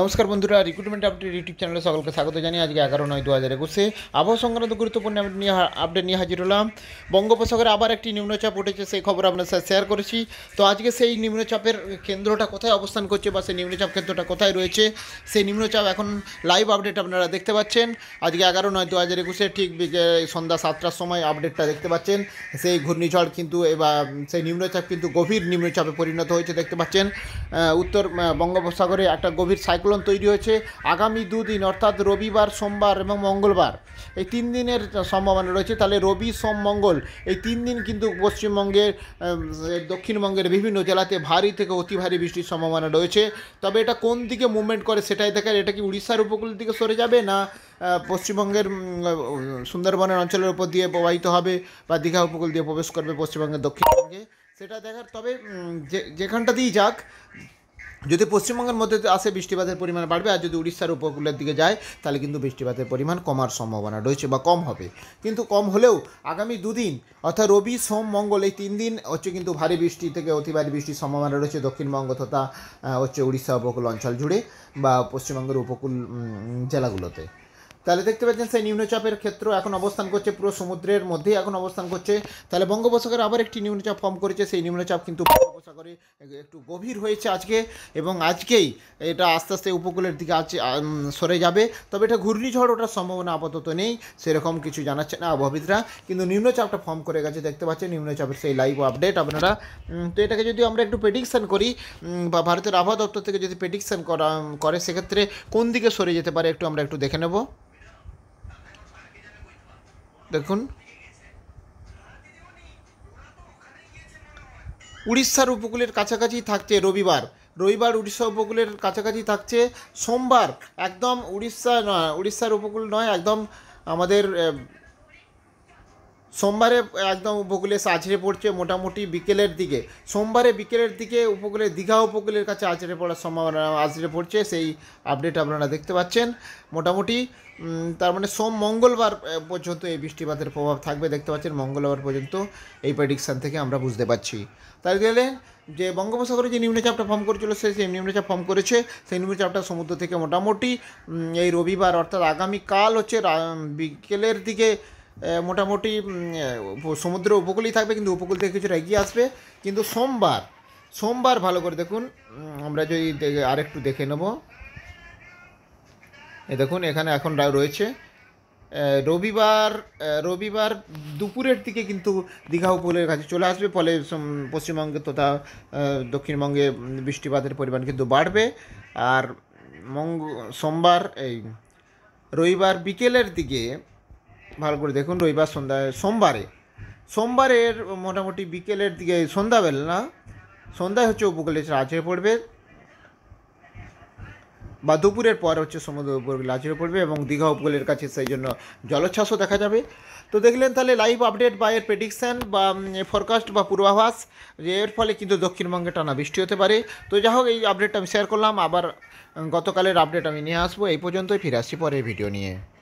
নমস্কার বন্ধুরা recruitment update YouTube চ্যানেলে সকলকে স্বাগত জানিয়ে আজকে এগারো নয় দু হাজার একুশে আবহাওয়া সংক্রান্ত গুরুত্বপূর্ণ আপডেট নিয়ে আপডেট নিয়ে হাজির হলাম বঙ্গোপসাগরে আবার একটি নিম্নচাপ উঠেছে সেই খবর আপনার সাথে শেয়ার করেছি তো আজকে সেই নিম্নচাপের কেন্দ্রটা কোথায় অবস্থান করছে বা সেই নিম্নচাপ কেন্দ্রটা কোথায় রয়েছে সেই নিম্নচাপ এখন লাইভ আপডেট আপনারা দেখতে পাচ্ছেন আজকে এগারো নয় দু হাজার একুশে ঠিক সন্ধ্যা সাতটার সময় আপডেটটা দেখতে পাচ্ছেন সেই ঘূর্ণিঝড় কিন্তু এবার সেই নিম্নচাপ কিন্তু গভীর নিম্নচাপে পরিণত হয়েছে দেখতে পাচ্ছেন উত্তর বঙ্গোপসাগরে একটা গভীর সাইক সংকলন তৈরি হয়েছে আগামী দুদিন অর্থাৎ রবিবার সোমবার এবং মঙ্গলবার এই তিন দিনের সম্ভাবনা রয়েছে তাহলে রবি সোম মঙ্গল এই তিন দিন কিন্তু পশ্চিমবঙ্গের দক্ষিণবঙ্গের বিভিন্ন জেলাতে ভারী থেকে অতি ভারী বৃষ্টির সম্ভাবনা রয়েছে তবে এটা কোন দিকে মুভমেন্ট করে সেটাই দেখার এটা কি উড়িষ্যার উপকূলের দিকে সরে যাবে না পশ্চিমবঙ্গের সুন্দরবনের অঞ্চলের উপর দিয়ে প্রবাহিত হবে বা দীঘা উপকূল দিয়ে প্রবেশ করবে পশ্চিমবঙ্গের দক্ষিণবঙ্গে সেটা দেখার তবে যে যেখানটা দিয়েই যাক যদি পশ্চিমবঙ্গের মধ্যে আসে বৃষ্টিপাতের পরিমাণ বাড়বে আর যদি উড়িষ্যার উপকূলের দিকে যায় তাহলে কিন্তু বৃষ্টিপাতের পরিমাণ কমার সম্ভাবনা রয়েছে বা কম হবে কিন্তু কম হলেও আগামী দুদিন অর্থাৎ রবি সোম মঙ্গল এই তিন দিন হচ্ছে কিন্তু ভারী বৃষ্টি থেকে অতি ভারী বৃষ্টির সম্ভাবনা রয়েছে দক্ষিণবঙ্গ তথা হচ্ছে উড়িষ্যা উপকূল অঞ্চল জুড়ে বা পশ্চিমবঙ্গের উপকূল জেলাগুলোতে তাহলে দেখতে পাচ্ছেন সেই নিম্নচাপের ক্ষেত্র এখন অবস্থান করছে পুরো সমুদ্রের মধ্যে এখন অবস্থান করছে তাহলে বঙ্গোপসাগরে আবার একটি নিম্নচাপ ফর্ম করেছে সেই নিম্নচাপ কিন্তু বঙ্গোপসাগরে একটু গভীর হয়েছে আজকে এবং আজকেই এটা আস্তে আস্তে উপকূলের দিকে আছে সরে যাবে তবে এটা ঘূর্ণিঝড় ওঠার সম্ভাবনা আপাতত নেই সেরকম কিছু জানাচ্ছে না আবহাবিদরা কিন্তু নিম্নচাপটা ফর্ম করে গেছে দেখতে পাচ্ছেন নিম্নচাপের সেই লাইভ আপডেট আপনারা তো এটাকে যদি আমরা একটু প্রেডিকশান করি বা ভারতের আবহাওয়া দপ্তর থেকে যদি প্রেডিকশান করা করে সেক্ষেত্রে কোন দিকে সরে যেতে পারে একটু আমরা একটু দেখে নেব দেখুন উড়িষ্যার উপকূলের কাছাকাছি থাকছে রবিবার রবিবার উড়িষ্যা উপকূলের কাছাকাছি থাকছে সোমবার একদম উড়িষ্যা উড়িষ্যার উপকূল নয় একদম আমাদের সোমবারে একদম উপকূলে আছড়ে পড়ছে মোটামুটি বিকেলের দিকে সোমবারে বিকেলের দিকে উপকূলে দীঘা উপকূলের কাছে আছড়ে পড়ার সম্ভাবনা আছড়ে পড়ছে সেই আপডেট আপনারা দেখতে পাচ্ছেন মোটামুটি তার মানে সোম মঙ্গলবার পর্যন্ত এই বৃষ্টিপাতের প্রভাব থাকবে দেখতে পাচ্ছেন মঙ্গলবার পর্যন্ত এই প্রেডিকশান থেকে আমরা বুঝতে পারছি তাই গেলে যে বঙ্গোপসাগরে যে নিম্নচাপটা ফর্ম করেছিল সে সেই নিম্নচাপ ফর্ম করেছে সেই নিম্নচাপটা সমুদ্র থেকে মোটামুটি এই রবিবার অর্থাৎ আগামীকাল হচ্ছে বিকেলের দিকে মোটামুটি সমুদ্র উপকূলেই থাকবে কিন্তু উপকূল থেকে কিছুটা এগিয়ে আসবে কিন্তু সোমবার সোমবার ভালো করে দেখুন আমরা যদি আরেকটু দেখে নেব এ দেখুন এখানে এখন রয়েছে রবিবার রবিবার দুপুরের দিকে কিন্তু দীঘা উপকূলের কাছে চলে আসবে ফলে পশ্চিমবঙ্গে তথা দক্ষিণবঙ্গে বৃষ্টিপাতের পরিমাণ কিন্তু বাড়বে আর মঙ্গ সোমবার এই রবিবার বিকেলের দিকে ভালো করে দেখুন রবিবার সন্ধ্যায় সোমবারে সোমবারের মোটামুটি বিকেলের দিকে সন্ধ্যাবেলা না সন্ধ্যায় হচ্ছে উপকূলের রাজে পড়বে বা দুপুরের পর হচ্ছে সমুদ্র উপকূল আছড়ে পড়বে এবং দীঘা উপকূলের কাছে সেই জন্য জলোচ্ছ্বাসও দেখা যাবে তো দেখলেন তাহলে লাইভ আপডেট বা এর প্রেডিকশান বা ফরকাস্ট বা পূর্বাভাস যে এর ফলে কিন্তু দক্ষিণবঙ্গে টানা বৃষ্টি হতে পারে তো যা হোক এই আপডেটটা আমি শেয়ার করলাম আবার গতকালের আপডেট আমি নিয়ে আসবো এই পর্যন্তই ফিরে আসছি পরের ভিডিও নিয়ে